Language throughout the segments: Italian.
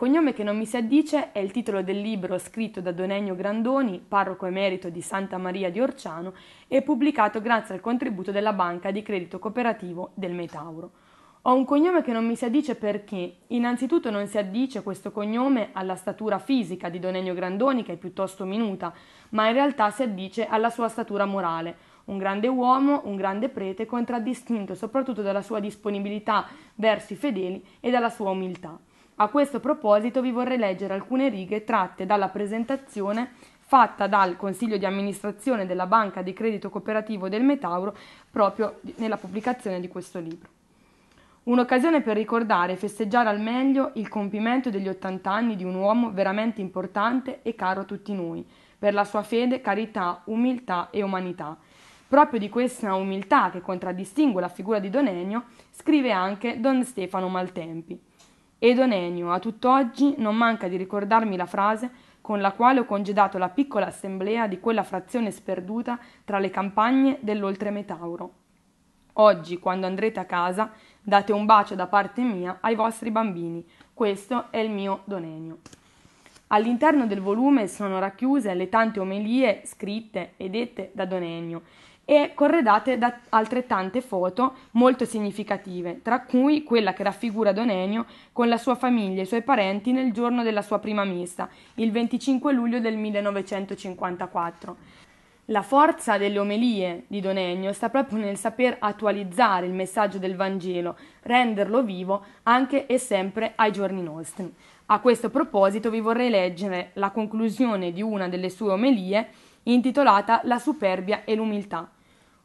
cognome che non mi si addice è il titolo del libro scritto da Don Ennio Grandoni, parroco emerito di Santa Maria di Orciano, e pubblicato grazie al contributo della Banca di Credito Cooperativo del Metauro. Ho un cognome che non mi si addice perché, innanzitutto, non si addice questo cognome alla statura fisica di Don Ennio Grandoni, che è piuttosto minuta, ma in realtà si addice alla sua statura morale. Un grande uomo, un grande prete, contraddistinto soprattutto dalla sua disponibilità verso i fedeli e dalla sua umiltà. A questo proposito vi vorrei leggere alcune righe tratte dalla presentazione fatta dal Consiglio di amministrazione della Banca di Credito Cooperativo del Metauro proprio nella pubblicazione di questo libro. Un'occasione per ricordare e festeggiare al meglio il compimento degli 80 anni di un uomo veramente importante e caro a tutti noi, per la sua fede, carità, umiltà e umanità. Proprio di questa umiltà che contraddistingue la figura di Don Enio, scrive anche Don Stefano Maltempi. Ed Onenio, a tutt'oggi, non manca di ricordarmi la frase con la quale ho congedato la piccola assemblea di quella frazione sperduta tra le campagne dell'oltremetauro. Oggi, quando andrete a casa, date un bacio da parte mia ai vostri bambini. Questo è il mio Donenio. All'interno del volume sono racchiuse le tante omelie scritte e dette da Donenio e corredate da altrettante foto molto significative, tra cui quella che raffigura Don Enio con la sua famiglia e i suoi parenti nel giorno della sua prima messa, il 25 luglio del 1954. La forza delle omelie di Don Ennio sta proprio nel saper attualizzare il messaggio del Vangelo, renderlo vivo anche e sempre ai giorni nostri. A questo proposito vi vorrei leggere la conclusione di una delle sue omelie intitolata La superbia e l'umiltà.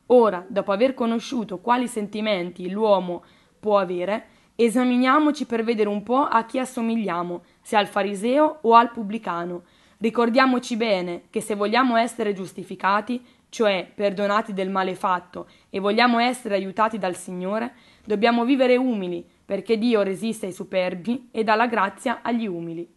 Ora, dopo aver conosciuto quali sentimenti l'uomo può avere, esaminiamoci per vedere un po' a chi assomigliamo, se al fariseo o al pubblicano. Ricordiamoci bene che se vogliamo essere giustificati, cioè perdonati del male fatto, e vogliamo essere aiutati dal Signore, dobbiamo vivere umili, perché Dio resiste ai superbi e dà la grazia agli umili.